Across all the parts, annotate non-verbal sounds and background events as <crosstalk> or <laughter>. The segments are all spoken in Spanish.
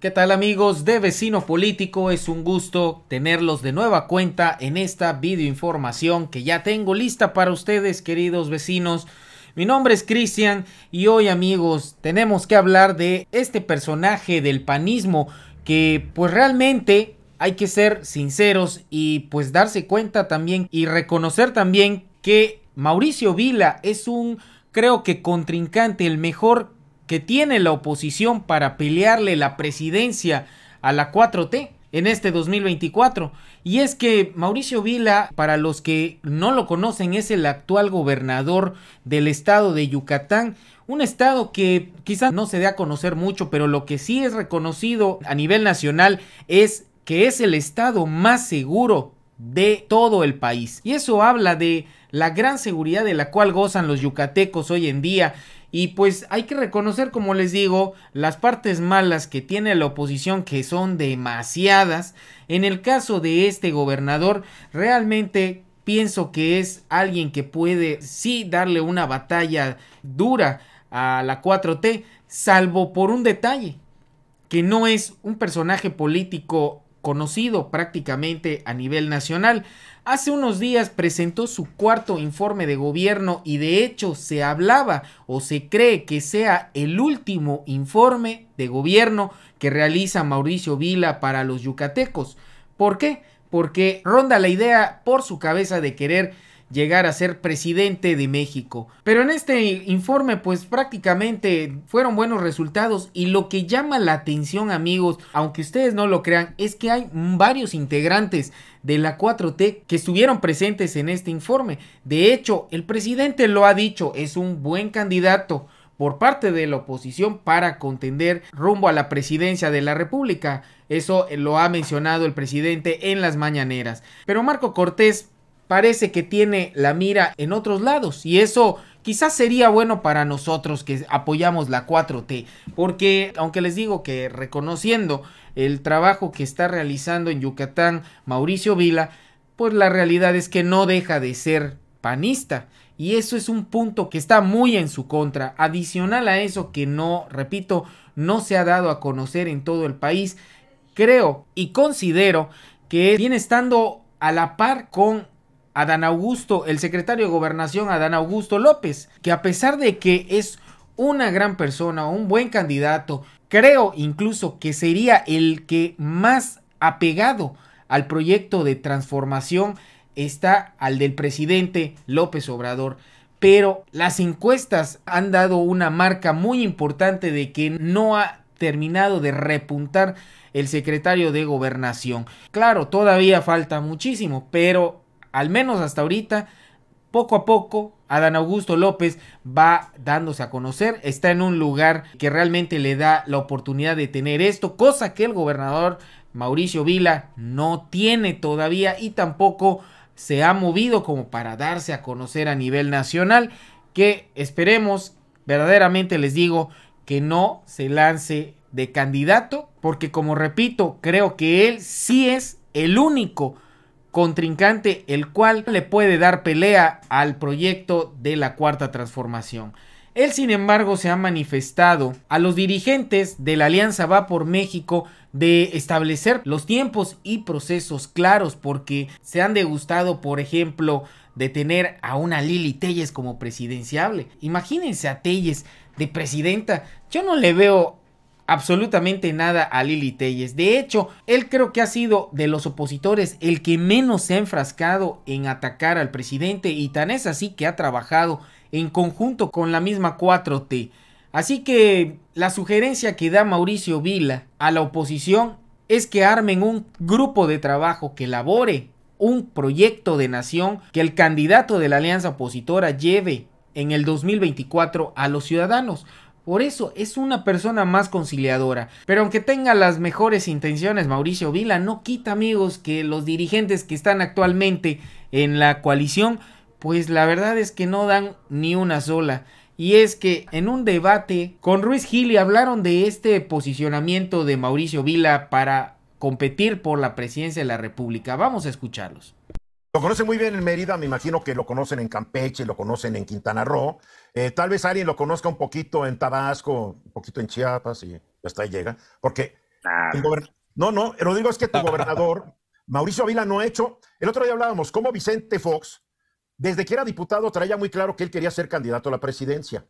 ¿Qué tal amigos de Vecino Político? Es un gusto tenerlos de nueva cuenta en esta videoinformación que ya tengo lista para ustedes, queridos vecinos. Mi nombre es Cristian y hoy amigos tenemos que hablar de este personaje del panismo que pues realmente hay que ser sinceros y pues darse cuenta también y reconocer también que Mauricio Vila es un creo que contrincante, el mejor que tiene la oposición para pelearle la presidencia a la 4T en este 2024. Y es que Mauricio Vila, para los que no lo conocen, es el actual gobernador del estado de Yucatán. Un estado que quizás no se dé a conocer mucho, pero lo que sí es reconocido a nivel nacional es que es el estado más seguro de todo el país. Y eso habla de la gran seguridad de la cual gozan los yucatecos hoy en día y pues hay que reconocer, como les digo, las partes malas que tiene la oposición, que son demasiadas. En el caso de este gobernador, realmente pienso que es alguien que puede sí darle una batalla dura a la 4T, salvo por un detalle, que no es un personaje político conocido prácticamente a nivel nacional. Hace unos días presentó su cuarto informe de gobierno y de hecho se hablaba o se cree que sea el último informe de gobierno que realiza Mauricio Vila para los yucatecos. ¿Por qué? Porque ronda la idea por su cabeza de querer llegar a ser presidente de México. Pero en este informe pues prácticamente fueron buenos resultados y lo que llama la atención amigos, aunque ustedes no lo crean, es que hay varios integrantes de la 4T que estuvieron presentes en este informe. De hecho, el presidente lo ha dicho, es un buen candidato por parte de la oposición para contender rumbo a la presidencia de la República. Eso lo ha mencionado el presidente en las mañaneras. Pero Marco Cortés parece que tiene la mira en otros lados y eso quizás sería bueno para nosotros que apoyamos la 4T, porque aunque les digo que reconociendo el trabajo que está realizando en Yucatán Mauricio Vila, pues la realidad es que no deja de ser panista. Y eso es un punto que está muy en su contra. Adicional a eso que no, repito, no se ha dado a conocer en todo el país, creo y considero que viene estando a la par con Adán Augusto, el secretario de Gobernación Adán Augusto López, que a pesar de que es una gran persona, un buen candidato, creo incluso que sería el que más apegado al proyecto de transformación está al del presidente López Obrador. Pero las encuestas han dado una marca muy importante de que no ha terminado de repuntar el secretario de gobernación. Claro, todavía falta muchísimo, pero al menos hasta ahorita, poco a poco, Adán Augusto López va dándose a conocer, está en un lugar que realmente le da la oportunidad de tener esto, cosa que el gobernador Mauricio Vila no tiene todavía y tampoco se ha movido como para darse a conocer a nivel nacional, que esperemos, verdaderamente les digo, que no se lance de candidato, porque como repito, creo que él sí es el único contrincante, el cual le puede dar pelea al proyecto de la cuarta transformación. Él, sin embargo, se ha manifestado a los dirigentes de la Alianza Va por México de establecer los tiempos y procesos claros porque se han degustado, por ejemplo, de tener a una Lili Telles como presidenciable. Imagínense a Telles de presidenta. Yo no le veo absolutamente nada a Lili Telles. De hecho, él creo que ha sido de los opositores el que menos se ha enfrascado en atacar al presidente y tan es así que ha trabajado en conjunto con la misma 4T. Así que la sugerencia que da Mauricio Vila a la oposición es que armen un grupo de trabajo que elabore un proyecto de nación que el candidato de la alianza opositora lleve en el 2024 a los ciudadanos. Por eso es una persona más conciliadora. Pero aunque tenga las mejores intenciones, Mauricio Vila no quita, amigos, que los dirigentes que están actualmente en la coalición, pues la verdad es que no dan ni una sola. Y es que en un debate con Ruiz Gili hablaron de este posicionamiento de Mauricio Vila para competir por la presidencia de la República. Vamos a escucharlos. Lo conocen muy bien en Mérida, me imagino que lo conocen en Campeche, lo conocen en Quintana Roo. Eh, tal vez alguien lo conozca un poquito en Tabasco, un poquito en Chiapas y hasta ahí llega. Porque. No, no, lo digo es que tu <laughs> gobernador, Mauricio Avila, no ha hecho. El otro día hablábamos cómo Vicente Fox, desde que era diputado, traía muy claro que él quería ser candidato a la presidencia.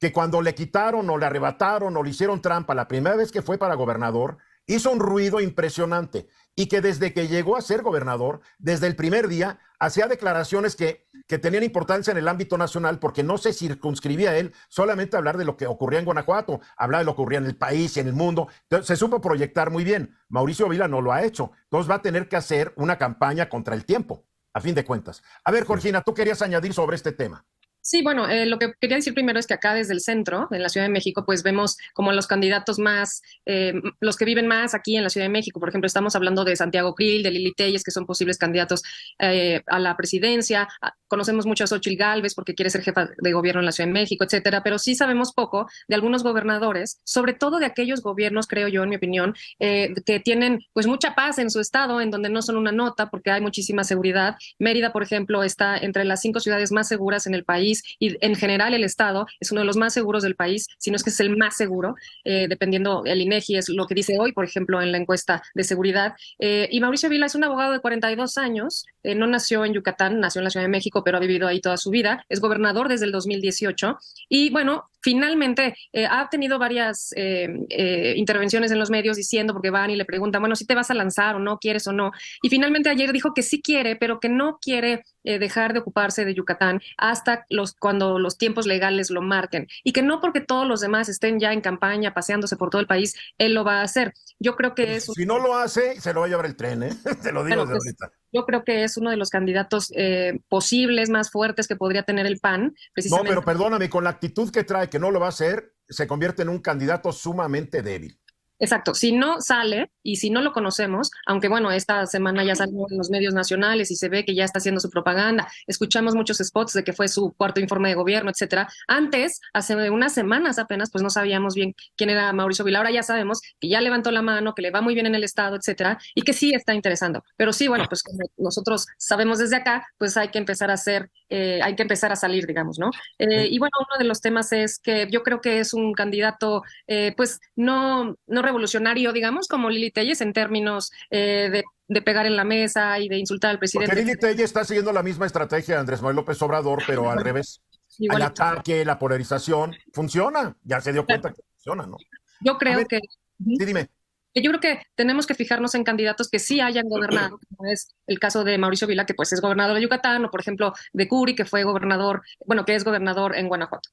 Que cuando le quitaron o le arrebataron o le hicieron trampa la primera vez que fue para gobernador, hizo un ruido impresionante y que desde que llegó a ser gobernador, desde el primer día, hacía declaraciones que, tenían importancia en el ámbito nacional porque no se circunscribía a él solamente a hablar de lo que ocurría en Guanajuato, hablar de lo que ocurría en el país, y en el mundo. Entonces, se supo proyectar muy bien. Mauricio Vila no lo ha hecho. Entonces va a tener que hacer una campaña contra el tiempo, a fin de cuentas. A ver, Jorgina, tú querías añadir sobre este tema. Sí, bueno, eh, lo que quería decir primero es que acá desde el centro, en la Ciudad de México, pues vemos como los candidatos más, eh, los que viven más aquí en la Ciudad de México. Por ejemplo, estamos hablando de Santiago Krill, de Lili Telles, que son posibles candidatos eh, a la presidencia. Ah, conocemos mucho a Xochitl Galvez porque quiere ser jefa de gobierno en la Ciudad de México, etcétera. Pero sí sabemos poco de algunos gobernadores, sobre todo de aquellos gobiernos, creo yo, en mi opinión, que tienen pues mucha paz en su estado, en donde no son una nota porque hay muchísima seguridad. Mérida, por ejemplo, está entre las cinco ciudades más seguras en el país y en general el Estado es uno de los más seguros del país, si no es que es el más seguro, eh, dependiendo el INEGI, es lo que dice hoy, por ejemplo, en la encuesta de seguridad. Eh, y Mauricio Vila es un abogado de 42 años, eh, no nació en Yucatán, nació en la Ciudad de México, pero ha vivido ahí toda su vida, es gobernador desde el 2018 y bueno, finalmente eh, ha tenido varias eh, eh, intervenciones en los medios diciendo, porque van y le preguntan, bueno, si te vas a lanzar o no, quieres o no. Y finalmente ayer dijo que sí quiere, pero que no quiere dejar de ocuparse de Yucatán hasta los, cuando los tiempos legales lo marquen. Y que no porque todos los demás estén ya en campaña, paseándose por todo el país, él lo va a hacer. Yo creo que eso pues, Si no lo hace, se lo va a llevar el tren, ¿eh? <laughs> te lo digo de pues, ahorita. Yo creo que es uno de los candidatos eh, posibles, más fuertes que podría tener el PAN. No, pero perdóname, con la actitud que trae, que no lo va a hacer, se convierte en un candidato sumamente débil. Exacto, si no sale y si no lo conocemos, aunque bueno, esta semana ya salió en los medios nacionales y se ve que ya está haciendo su propaganda, escuchamos muchos spots de que fue su cuarto informe de gobierno, etcétera. Antes, hace unas semanas apenas, pues no sabíamos bien quién era Mauricio Vila. Ahora ya sabemos que ya levantó la mano, que le va muy bien en el Estado, etcétera, y que sí está interesando. Pero sí, bueno, pues como nosotros sabemos desde acá, pues hay que empezar a hacer, eh, hay que empezar a salir, digamos, ¿no? Eh, y bueno, uno de los temas es que yo creo que es un candidato, eh, pues no, no revolucionario, digamos, como Lili Telles en términos eh, de, pegar en la mesa y de insultar al presidente. Porque Lili Telles está siguiendo la misma estrategia de Andrés Manuel López Obrador, pero al revés. El ataque, la polarización, funciona. Ya se dio cuenta que funciona, ¿no? Yo creo que... Sí, dime. Yo creo que tenemos que fijarnos en candidatos que sí hayan gobernado, como es el caso de Mauricio Vila, que pues es gobernador de Yucatán, o por ejemplo de Curi, que fue gobernador, bueno, que es gobernador en Guanajuato.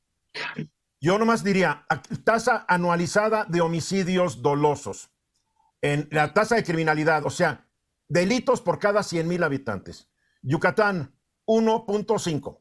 Yo nomás diría, tasa anualizada de homicidios dolosos, en la tasa de criminalidad, o sea, delitos por cada 100 mil habitantes. Yucatán, 1.5.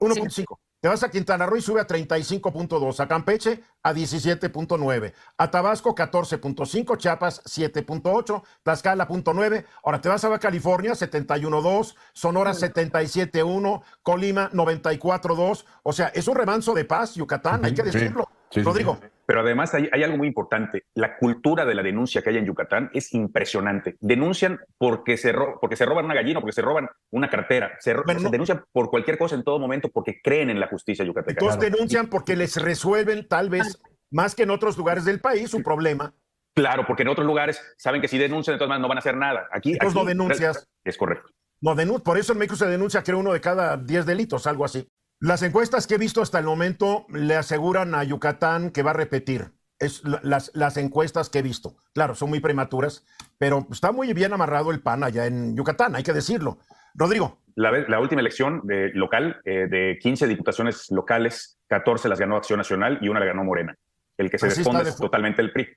1.5. Te vas a Quintana Roo y sube a 35.2, a Campeche a 17.9, a Tabasco 14.5, Chiapas 7.8, Tlaxcala 0.9. Ahora te vas a California 71.2, Sonora 77.1, Colima 94.2. O sea, es un remanso de paz, Yucatán, hay que decirlo. Rodrigo. Pero además hay, algo muy importante. La cultura de la denuncia que hay en Yucatán es impresionante. Denuncian porque se, ro porque se roban una gallina, porque se roban una cartera. Se, denuncian por cualquier cosa en todo momento porque creen en la justicia yucateca. Entonces denuncian porque les resuelven tal vez más que en otros lugares del país su problema. Claro, porque en otros lugares saben que si denuncian, de entonces no van a hacer nada. Aquí, Entonces no denuncias. Es correcto. No, por eso en México se denuncia, creo, uno de cada diez delitos, algo así. Las encuestas que he visto hasta el momento le aseguran a Yucatán que va a repetir. Es las, encuestas que he visto. Claro, son muy prematuras, pero está muy bien amarrado el PAN allá en Yucatán, hay que decirlo. Rodrigo. La, última elección eh, eh, de local, de 15 diputaciones locales, 14 las ganó Acción Nacional y una la ganó Morena. El que se responde es totalmente el PRI.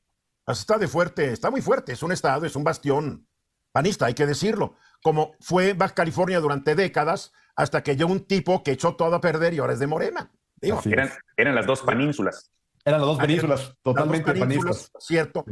Así está de fuerte, está muy fuerte, es un estado, es un bastión panista, hay que decirlo. Como fue Baja California durante décadas, hasta que llegó un tipo que echó todo a perder y ahora es de Morena. eran, las dos penínsulas. Eran las dos penínsulas totalmente penínsulas, Cierto.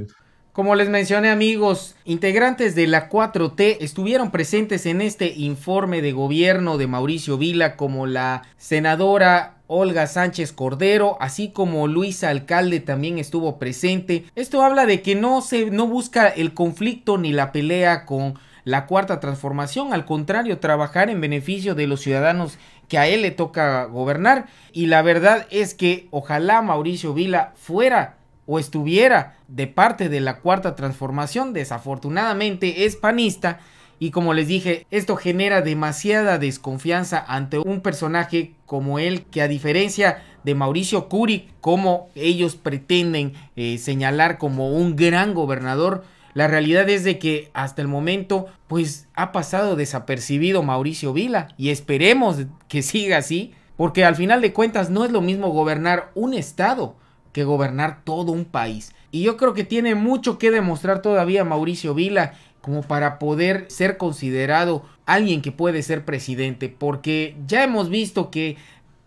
Como les mencioné amigos, integrantes de la 4T estuvieron presentes en este informe de gobierno de Mauricio Vila como la senadora Olga Sánchez Cordero, así como Luis Alcalde también estuvo presente. Esto habla de que no se no busca el conflicto ni la pelea con la cuarta transformación, al contrario, trabajar en beneficio de los ciudadanos que a él le toca gobernar y la verdad es que ojalá Mauricio Vila fuera o estuviera de parte de la cuarta transformación, desafortunadamente es panista. Y como les dije, esto genera demasiada desconfianza ante un personaje como él, que a diferencia de Mauricio Curi, como ellos pretenden eh, señalar como un gran gobernador, la realidad es de que hasta el momento, pues ha pasado desapercibido Mauricio Vila y esperemos que siga así, porque al final de cuentas no es lo mismo gobernar un estado que gobernar todo un país. Y yo creo que tiene mucho que demostrar todavía Mauricio Vila como para poder ser considerado alguien que puede ser presidente, porque ya hemos visto que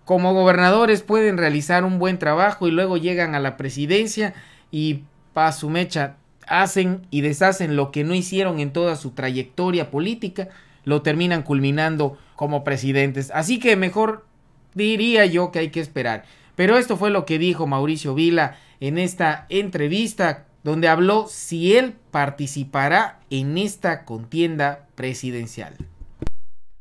como gobernadores pueden realizar un buen trabajo y luego llegan a la presidencia y pa su mecha hacen y deshacen lo que no hicieron en toda su trayectoria política, lo terminan culminando como presidentes. Así que mejor diría yo que hay que esperar. Pero esto fue lo que dijo Mauricio Vila en esta entrevista donde habló si él participará en esta contienda presidencial.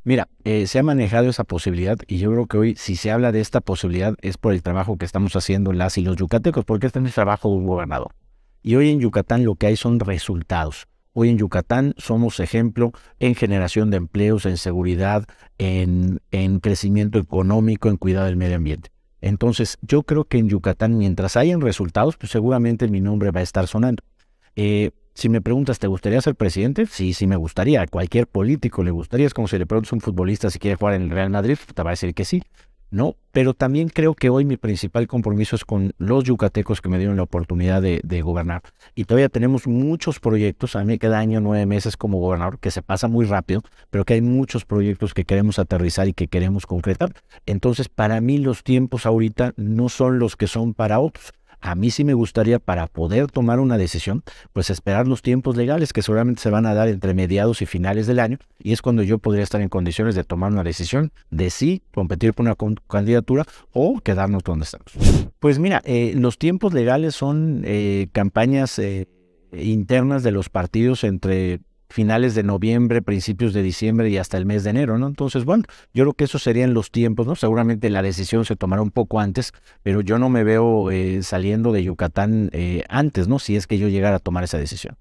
Mira, eh, se ha manejado esa posibilidad y yo creo que hoy si se habla de esta posibilidad es por el trabajo que estamos haciendo las y los yucatecos, porque este es el trabajo de un gobernador. Y hoy en Yucatán lo que hay son resultados. Hoy en Yucatán somos ejemplo en generación de empleos, en seguridad, en, en crecimiento económico, en cuidado del medio ambiente. Entonces, yo creo que en Yucatán, mientras hayan resultados, pues seguramente mi nombre va a estar sonando. Eh, si me preguntas, ¿te gustaría ser presidente? Sí, sí me gustaría. A cualquier político le gustaría. Es como si le preguntas a un futbolista si quiere jugar en el Real Madrid, pues, te va a decir que sí. ¿no? Pero también creo que hoy mi principal compromiso es con los yucatecos que me dieron la oportunidad de, de, gobernar. Y todavía tenemos muchos proyectos, a mí me queda año, nueve meses como gobernador, que se pasa muy rápido, pero que hay muchos proyectos que queremos aterrizar y que queremos concretar. Entonces, para mí los tiempos ahorita no son los que son para otros a mí sí me gustaría para poder tomar una decisión, pues esperar los tiempos legales que seguramente se van a dar entre mediados y finales del año, y es cuando yo podría estar en condiciones de tomar una decisión de sí competir por una candidatura o quedarnos donde estamos. Pues mira, eh, los tiempos legales son eh, campañas eh, internas de los partidos entre finales de noviembre, principios de diciembre y hasta el mes de enero, ¿no? Entonces, bueno, yo creo que esos serían los tiempos, ¿no? Seguramente la decisión se tomará un poco antes, pero yo no me veo eh, saliendo de Yucatán eh, antes, ¿no? Si es que yo llegara a tomar esa decisión.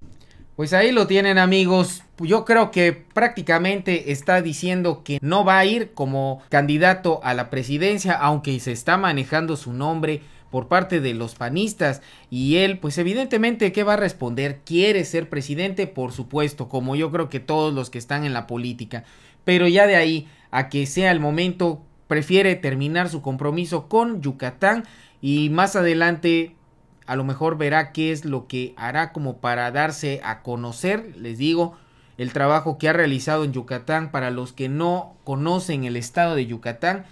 Pues ahí lo tienen amigos, yo creo que prácticamente está diciendo que no va a ir como candidato a la presidencia, aunque se está manejando su nombre por parte de los panistas y él pues evidentemente qué va a responder, quiere ser presidente por supuesto, como yo creo que todos los que están en la política, pero ya de ahí a que sea el momento prefiere terminar su compromiso con Yucatán y más adelante a lo mejor verá qué es lo que hará como para darse a conocer, les digo, el trabajo que ha realizado en Yucatán para los que no conocen el estado de Yucatán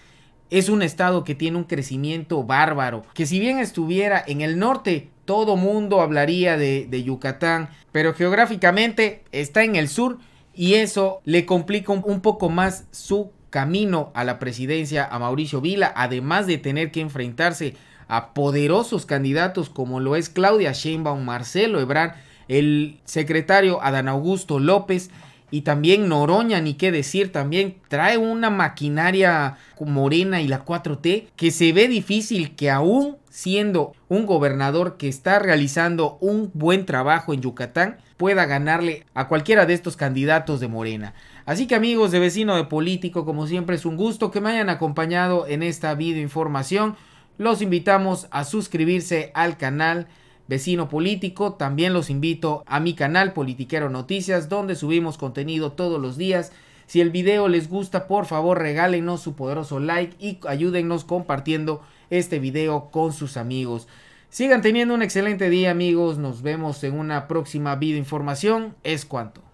es un estado que tiene un crecimiento bárbaro, que si bien estuviera en el norte, todo mundo hablaría de, Yucatán, pero geográficamente está en el sur y eso le complica un, poco más su camino a la presidencia a Mauricio Vila, además de tener que enfrentarse a poderosos candidatos como lo es Claudia Sheinbaum, Marcelo Ebrard, el secretario Adán Augusto López, y también Noroña, ni qué decir, también trae una maquinaria morena y la 4T que se ve difícil que aún siendo un gobernador que está realizando un buen trabajo en Yucatán pueda ganarle a cualquiera de estos candidatos de Morena. Así que amigos de vecino de político, como siempre es un gusto que me hayan acompañado en esta videoinformación. Los invitamos a suscribirse al canal vecino político. También los invito a mi canal Politiquero Noticias, donde subimos contenido todos los días. Si el video les gusta, por favor regálenos su poderoso like y ayúdennos compartiendo este video con sus amigos. Sigan teniendo un excelente día amigos, nos vemos en una próxima video información. Es cuanto.